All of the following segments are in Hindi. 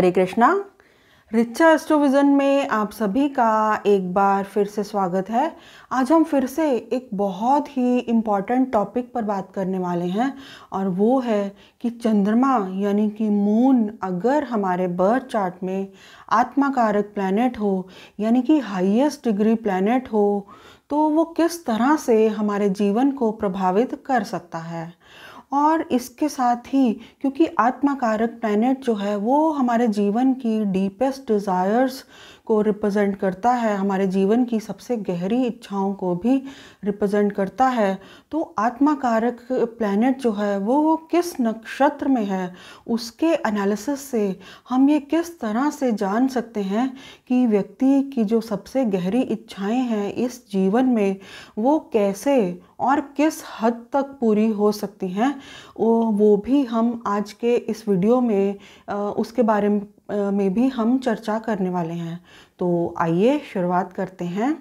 हरे कृष्णा रिचा एस्ट्रोविज़न में आप सभी का एक बार फिर से स्वागत है आज हम फिर से एक बहुत ही इम्पॉर्टेंट टॉपिक पर बात करने वाले हैं और वो है कि चंद्रमा यानी कि मून अगर हमारे बर्थ चार्ट में आत्मा कारक प्लानट हो यानी कि हाईएस्ट डिग्री प्लानट हो तो वो किस तरह से हमारे जीवन को प्रभावित कर सकता है और इसके साथ ही क्योंकि आत्माकारक प्लानट जो है वो हमारे जीवन की डीपेस्ट डिज़ायर्स को रिप्रेजेंट करता है हमारे जीवन की सबसे गहरी इच्छाओं को भी रिप्रेजेंट करता है तो आत्मा कारक प्लैनेट जो है वो किस नक्षत्र में है उसके एनालिसिस से हम ये किस तरह से जान सकते हैं कि व्यक्ति की जो सबसे गहरी इच्छाएं हैं इस जीवन में वो कैसे और किस हद तक पूरी हो सकती हैं वो भी हम आज के इस वीडियो में उसके बारे में में भी हम चर्चा करने वाले हैं तो आइए शुरुआत करते हैं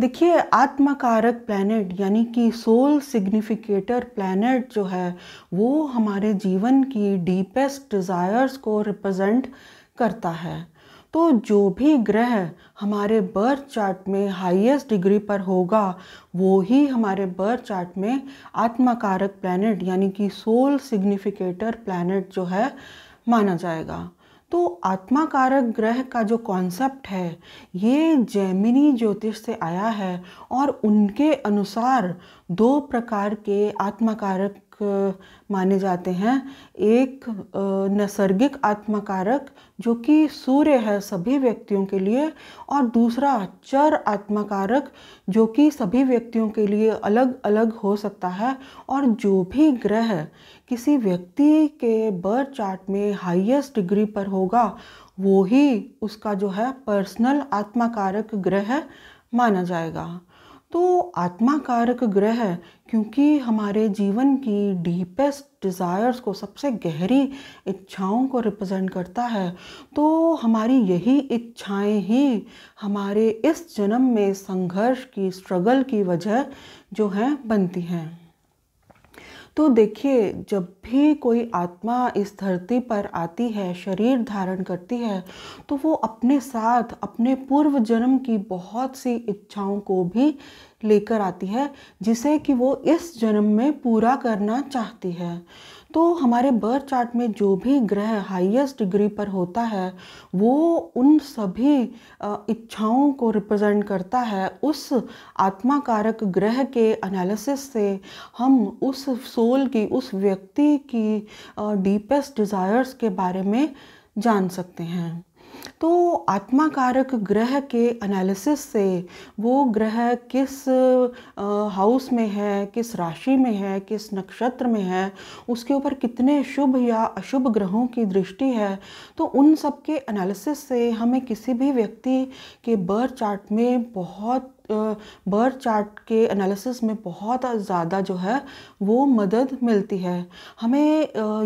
देखिए आत्मकारक प्लैनेट यानी कि सोल सिग्निफिकेटर प्लैनेट जो है वो हमारे जीवन की डीपेस्ट डिज़ायर्स को रिप्रेजेंट करता है तो जो भी ग्रह हमारे बर्थ चार्ट में हाईएस्ट डिग्री पर होगा वो ही हमारे बर्थ चार्ट में आत्मकारक प्लैनेट यानी कि सोल सिग्निफिकेटर प्लैनेट जो है माना जाएगा तो आत्मा कारक ग्रह का जो कॉन्सेप्ट है ये जैमिनी ज्योतिष से आया है और उनके अनुसार दो प्रकार के आत्माकारक माने जाते हैं एक नैसर्गिक आत्माकारक जो कि सूर्य है सभी व्यक्तियों के लिए और दूसरा चर आत्माकारक जो कि सभी व्यक्तियों के लिए अलग अलग हो सकता है और जो भी ग्रह किसी व्यक्ति के बर्थ चार्ट में हाईएस्ट डिग्री पर होगा वो ही उसका जो है पर्सनल आत्माकारक ग्रह माना जाएगा तो आत्मा कारक ग्रह क्योंकि हमारे जीवन की डीपेस्ट डिज़ायर्स को सबसे गहरी इच्छाओं को रिप्रेजेंट करता है तो हमारी यही इच्छाएं ही हमारे इस जन्म में संघर्ष की स्ट्रगल की वजह जो है बनती हैं तो देखिए जब भी कोई आत्मा इस धरती पर आती है शरीर धारण करती है तो वो अपने साथ अपने पूर्व जन्म की बहुत सी इच्छाओं को भी लेकर आती है जिसे कि वो इस जन्म में पूरा करना चाहती है तो हमारे बर्थ चार्ट में जो भी ग्रह हाईएस्ट डिग्री पर होता है वो उन सभी इच्छाओं को रिप्रेजेंट करता है उस आत्मा कारक ग्रह के एनालिसिस से हम उस सोल की उस व्यक्ति की डीपेस्ट डिज़ायर्स के बारे में जान सकते हैं तो आत्माकारक ग्रह के एनालिसिस से वो ग्रह किस हाउस में है किस राशि में है किस नक्षत्र में है उसके ऊपर कितने शुभ या अशुभ ग्रहों की दृष्टि है तो उन सब के एनालिसिस से हमें किसी भी व्यक्ति के बर्थ चार्ट में बहुत बर्थ चार्ट के एनालिसिस में बहुत ज़्यादा जो है वो मदद मिलती है हमें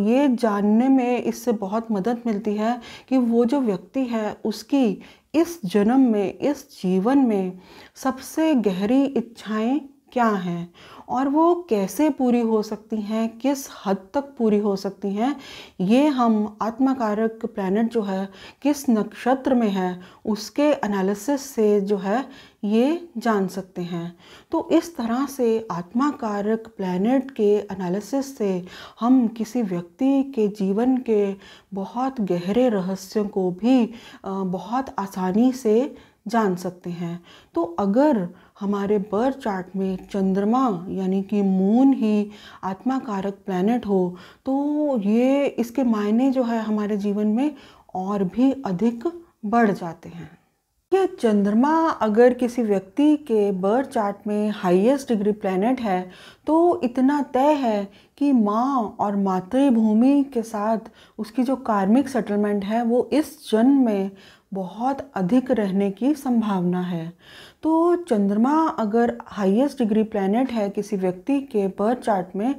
ये जानने में इससे बहुत मदद मिलती है कि वो जो व्यक्ति है उसकी इस जन्म में इस जीवन में सबसे गहरी इच्छाएं क्या हैं और वो कैसे पूरी हो सकती हैं किस हद तक पूरी हो सकती हैं ये हम आत्माकारक प्लानट जो है किस नक्षत्र में है उसके एनालिसिस से जो है ये जान सकते हैं तो इस तरह से आत्माकारक प्लानट के एनालिसिस से हम किसी व्यक्ति के जीवन के बहुत गहरे रहस्यों को भी बहुत आसानी से जान सकते हैं तो अगर हमारे बर्थ चार्ट में चंद्रमा यानी कि मून ही आत्मा कारक प्लैनेट हो तो ये इसके मायने जो है हमारे जीवन में और भी अधिक बढ़ जाते हैं ये चंद्रमा अगर किसी व्यक्ति के बर्थ चार्ट में हाईएस्ट डिग्री प्लैनेट है तो इतना तय है कि माँ और मातृभूमि के साथ उसकी जो कार्मिक सेटलमेंट है वो इस जन्म में बहुत अधिक रहने की संभावना है तो चंद्रमा अगर हाईएस्ट डिग्री प्लैनेट है किसी व्यक्ति के बर्थ चार्ट में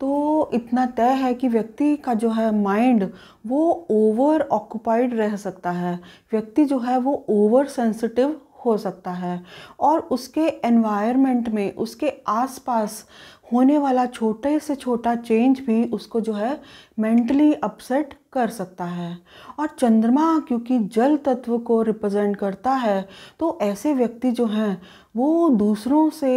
तो इतना तय है कि व्यक्ति का जो है माइंड वो ओवर ऑक्यूपाइड रह सकता है व्यक्ति जो है वो ओवर सेंसिटिव हो सकता है और उसके एनवायरनमेंट में उसके आसपास होने वाला छोटे से छोटा चेंज भी उसको जो है मेंटली अपसेट कर सकता है और चंद्रमा क्योंकि जल तत्व को रिप्रेजेंट करता है तो ऐसे व्यक्ति जो हैं वो दूसरों से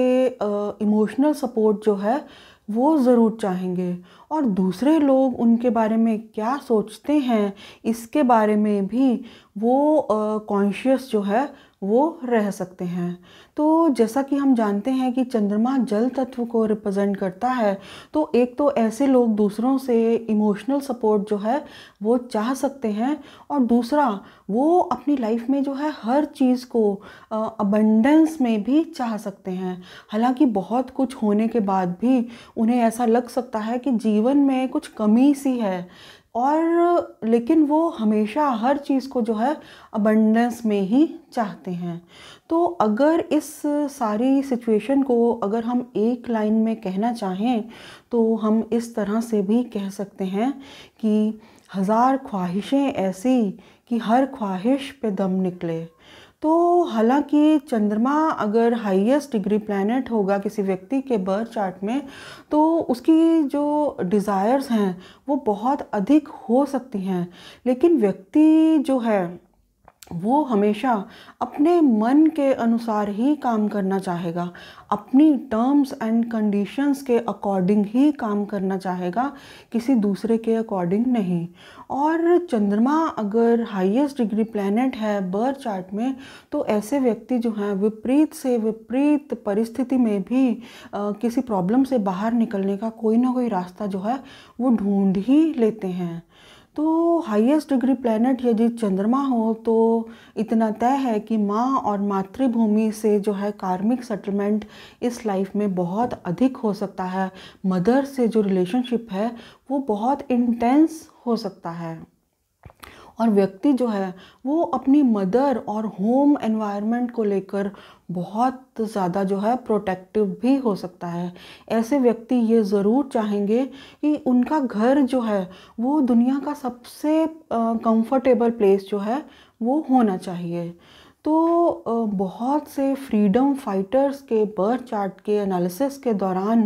इमोशनल सपोर्ट जो है वो ज़रूर चाहेंगे और दूसरे लोग उनके बारे में क्या सोचते हैं इसके बारे में भी वो कॉन्शियस जो है वो रह सकते हैं तो जैसा कि हम जानते हैं कि चंद्रमा जल तत्व को रिप्रेजेंट करता है तो एक तो ऐसे लोग दूसरों से इमोशनल सपोर्ट जो है वो चाह सकते हैं और दूसरा वो अपनी लाइफ में जो है हर चीज़ को अबंडेंस में भी चाह सकते हैं हालांकि बहुत कुछ होने के बाद भी उन्हें ऐसा लग सकता है कि जीवन में कुछ कमी सी है और लेकिन वो हमेशा हर चीज़ को जो है अबंडेंस में ही चाहते हैं तो अगर इस सारी सिचुएशन को अगर हम एक लाइन में कहना चाहें तो हम इस तरह से भी कह सकते हैं कि हज़ार ख्वाहिशें ऐसी कि हर ख्वाहिश पे दम निकले तो हालांकि चंद्रमा अगर हाईएस्ट डिग्री प्लैनेट होगा किसी व्यक्ति के बर्थ चार्ट में तो उसकी जो डिज़ायर्स हैं वो बहुत अधिक हो सकती हैं लेकिन व्यक्ति जो है वो हमेशा अपने मन के अनुसार ही काम करना चाहेगा अपनी टर्म्स एंड कंडीशंस के अकॉर्डिंग ही काम करना चाहेगा किसी दूसरे के अकॉर्डिंग नहीं और चंद्रमा अगर हाईएस्ट डिग्री प्लैनेट है बर्थ चार्ट में तो ऐसे व्यक्ति जो हैं विपरीत से विपरीत परिस्थिति में भी आ, किसी प्रॉब्लम से बाहर निकलने का कोई ना कोई रास्ता जो है वो ढूंढ ही लेते हैं तो हाईएस्ट डिग्री प्लैनेट यदि चंद्रमा हो तो इतना तय है कि माँ और मातृभूमि से जो है कार्मिक सेटलमेंट इस लाइफ में बहुत अधिक हो सकता है मदर से जो रिलेशनशिप है वो बहुत इंटेंस हो सकता है और व्यक्ति जो है वो अपनी मदर और होम एनवायरनमेंट को लेकर बहुत ज़्यादा जो है प्रोटेक्टिव भी हो सकता है ऐसे व्यक्ति ये ज़रूर चाहेंगे कि उनका घर जो है वो दुनिया का सबसे कंफर्टेबल प्लेस जो है वो होना चाहिए तो बहुत से फ्रीडम फाइटर्स के बर्थ चार्ट के एनालिसिस के दौरान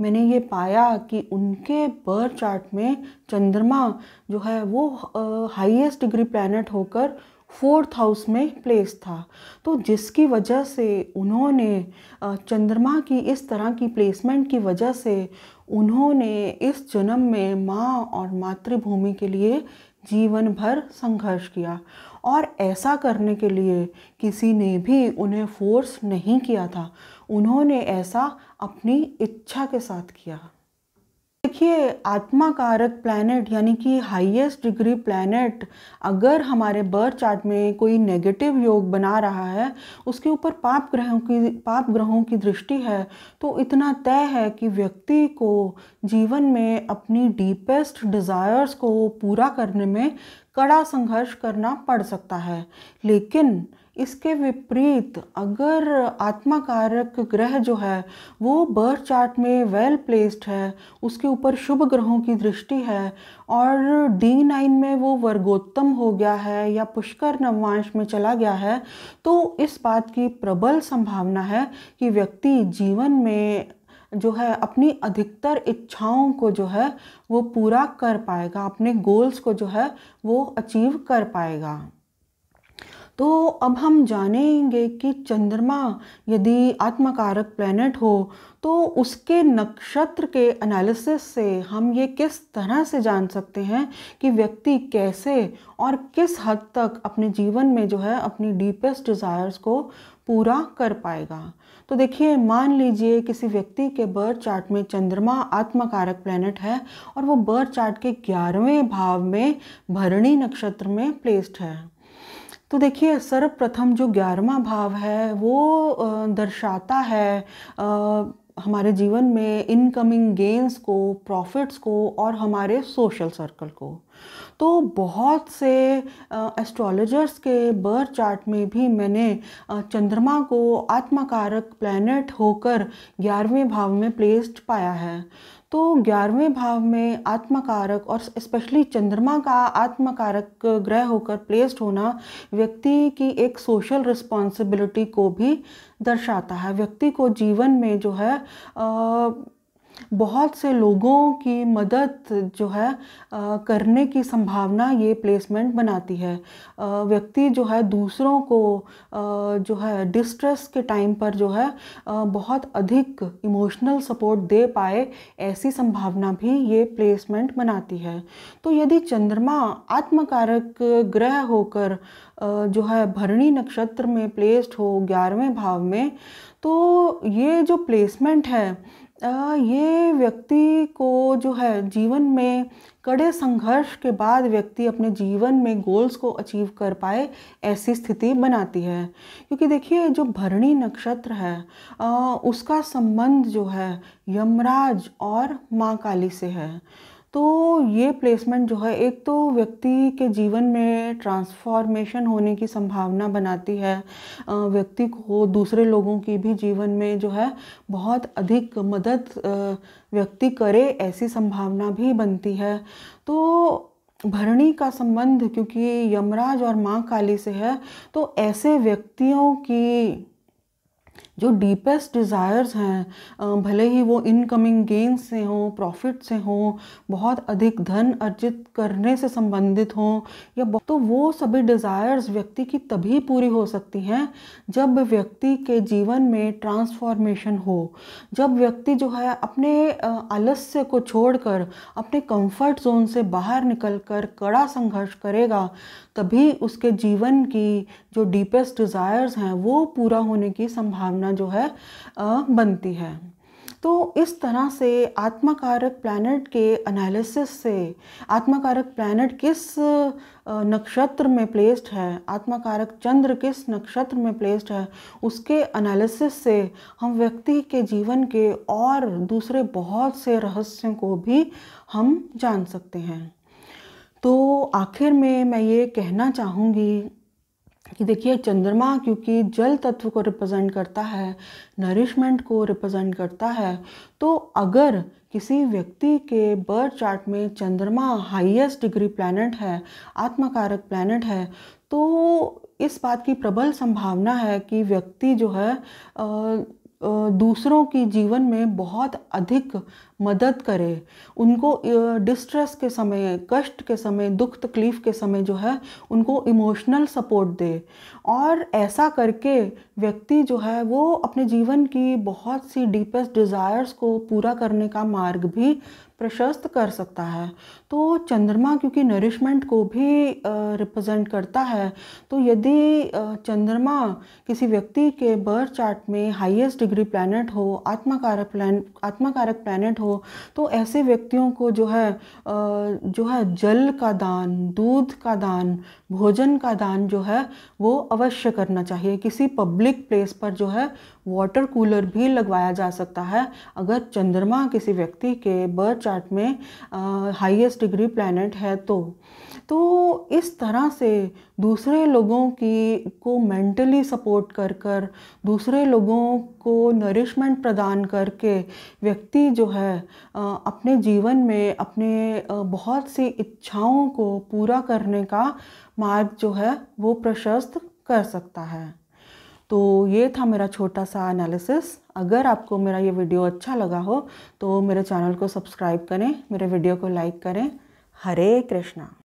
मैंने ये पाया कि उनके बर्थ चार्ट में चंद्रमा जो है वो हाईएस्ट डिग्री प्लैनेट होकर फोर्थ हाउस में प्लेस था तो जिसकी वजह से उन्होंने चंद्रमा की इस तरह की प्लेसमेंट की वजह से उन्होंने इस जन्म में माँ और मातृभूमि के लिए जीवन भर संघर्ष किया और ऐसा करने के लिए किसी ने भी उन्हें फोर्स नहीं किया था उन्होंने ऐसा अपनी इच्छा के साथ किया देखिए आत्मा कारक यानी कि हाईएस्ट डिग्री प्लैनेट अगर हमारे बर्थ चार्ट में कोई नेगेटिव योग बना रहा है उसके ऊपर पाप ग्रहों की पाप ग्रहों की दृष्टि है तो इतना तय है कि व्यक्ति को जीवन में अपनी डीपेस्ट डिज़ायर्स को पूरा करने में कड़ा संघर्ष करना पड़ सकता है लेकिन इसके विपरीत अगर आत्मा कारक ग्रह जो है वो बर्थ चार्ट में वेल प्लेस्ड है उसके ऊपर शुभ ग्रहों की दृष्टि है और डी नाइन में वो वर्गोत्तम हो गया है या पुष्कर नववांश में चला गया है तो इस बात की प्रबल संभावना है कि व्यक्ति जीवन में जो है अपनी अधिकतर इच्छाओं को जो है वो पूरा कर पाएगा अपने गोल्स को जो है वो अचीव कर पाएगा तो अब हम जानेंगे कि चंद्रमा यदि आत्मकारक प्लैनेट हो तो उसके नक्षत्र के एनालिसिस से हम ये किस तरह से जान सकते हैं कि व्यक्ति कैसे और किस हद तक अपने जीवन में जो है अपनी डीपेस्ट डिज़ायर्स को पूरा कर पाएगा तो देखिए मान लीजिए किसी व्यक्ति के बर्थ चार्ट में चंद्रमा आत्मकारक प्लैनेट है और वो बर्थ चार्ट के ग्यारहवें भाव में भरणी नक्षत्र में प्लेस्ड है तो देखिए सर्वप्रथम जो ग्यारहवा भाव है वो दर्शाता है हमारे जीवन में इनकमिंग गेंस को प्रॉफिट्स को और हमारे सोशल सर्कल को तो बहुत से एस्ट्रोलॉजर्स के बर्थ चार्ट में भी मैंने चंद्रमा को आत्माकारक प्लैनेट होकर ग्यारहवें भाव में प्लेस्ड पाया है तो ग्यारहवें भाव में आत्मकारक और स्पेशली चंद्रमा का आत्मकारक ग्रह होकर प्लेस्ड होना व्यक्ति की एक सोशल रिस्पॉन्सिबिलिटी को भी दर्शाता है व्यक्ति को जीवन में जो है आ, बहुत से लोगों की मदद जो है आ, करने की संभावना ये प्लेसमेंट बनाती है व्यक्ति जो है दूसरों को आ, जो है डिस्ट्रेस के टाइम पर जो है आ, बहुत अधिक इमोशनल सपोर्ट दे पाए ऐसी संभावना भी ये प्लेसमेंट बनाती है तो यदि चंद्रमा आत्मकारक ग्रह होकर जो है भरणी नक्षत्र में प्लेस्ड हो ग्यारहवें भाव में तो ये जो प्लेसमेंट है ये व्यक्ति को जो है जीवन में कड़े संघर्ष के बाद व्यक्ति अपने जीवन में गोल्स को अचीव कर पाए ऐसी स्थिति बनाती है क्योंकि देखिए जो भरणी नक्षत्र है उसका संबंध जो है यमराज और माँ काली से है तो ये प्लेसमेंट जो है एक तो व्यक्ति के जीवन में ट्रांसफॉर्मेशन होने की संभावना बनाती है व्यक्ति को दूसरे लोगों की भी जीवन में जो है बहुत अधिक मदद व्यक्ति करे ऐसी संभावना भी बनती है तो भरणी का संबंध क्योंकि यमराज और माँ काली से है तो ऐसे व्यक्तियों की जो डीपेस्ट डिज़ायर्स हैं भले ही वो इनकमिंग गेंस से हों प्रॉफिट से हों बहुत अधिक धन अर्जित करने से संबंधित हों या तो वो सभी डिज़ायर्स व्यक्ति की तभी पूरी हो सकती हैं जब व्यक्ति के जीवन में ट्रांसफॉर्मेशन हो जब व्यक्ति जो है अपने आलस्य को छोड़कर अपने कंफर्ट जोन से बाहर निकलकर कड़ा संघर्ष करेगा तभी उसके जीवन की जो डीपेस्ट डिज़ायर्स हैं वो पूरा होने की संभावना संभावना जो है बनती है तो इस तरह से आत्माकारक प्लैनेट के एनालिसिस से आत्माकारक प्लैनेट किस नक्षत्र में प्लेस्ड है आत्माकारक चंद्र किस नक्षत्र में प्लेस्ड है उसके एनालिसिस से हम व्यक्ति के जीवन के और दूसरे बहुत से रहस्यों को भी हम जान सकते हैं तो आखिर में मैं ये कहना चाहूँगी कि देखिए चंद्रमा क्योंकि जल तत्व को रिप्रेजेंट करता है नरिशमेंट को रिप्रेजेंट करता है तो अगर किसी व्यक्ति के बर्थ चार्ट में चंद्रमा हाईएस्ट डिग्री प्लैनेट है आत्मकारक प्लैनेट है तो इस बात की प्रबल संभावना है कि व्यक्ति जो है आ, दूसरों की जीवन में बहुत अधिक मदद करे उनको डिस्ट्रेस के समय कष्ट के समय दुख तकलीफ़ के समय जो है उनको इमोशनल सपोर्ट दे और ऐसा करके व्यक्ति जो है वो अपने जीवन की बहुत सी डीपेस्ट डिज़ायर्स को पूरा करने का मार्ग भी प्रशस्त कर सकता है तो चंद्रमा क्योंकि नरिशमेंट को भी रिप्रेजेंट करता है तो यदि चंद्रमा किसी व्यक्ति के बर्थ चार्ट में हाईएस्ट डिग्री प्लानट हो आत्माकारक प्लान आत्माकारक प्लैनेट हो तो ऐसे व्यक्तियों को जो है जो है जल का दान दूध का दान भोजन का दान जो है वो अवश्य करना चाहिए किसी पब्लिक प्लेस पर जो है वाटर कूलर भी लगवाया जा सकता है अगर चंद्रमा किसी व्यक्ति के बर्थ चार्ट में हाईएस्ट डिग्री प्लैनेट है तो तो इस तरह से दूसरे लोगों की को मेंटली सपोर्ट कर कर दूसरे लोगों को नरिशमेंट प्रदान करके व्यक्ति जो है अपने जीवन में अपने बहुत सी इच्छाओं को पूरा करने का मार्ग जो है वो प्रशस्त कर सकता है तो ये था मेरा छोटा सा एनालिसिस अगर आपको मेरा ये वीडियो अच्छा लगा हो तो मेरे चैनल को सब्सक्राइब करें मेरे वीडियो को लाइक करें हरे कृष्णा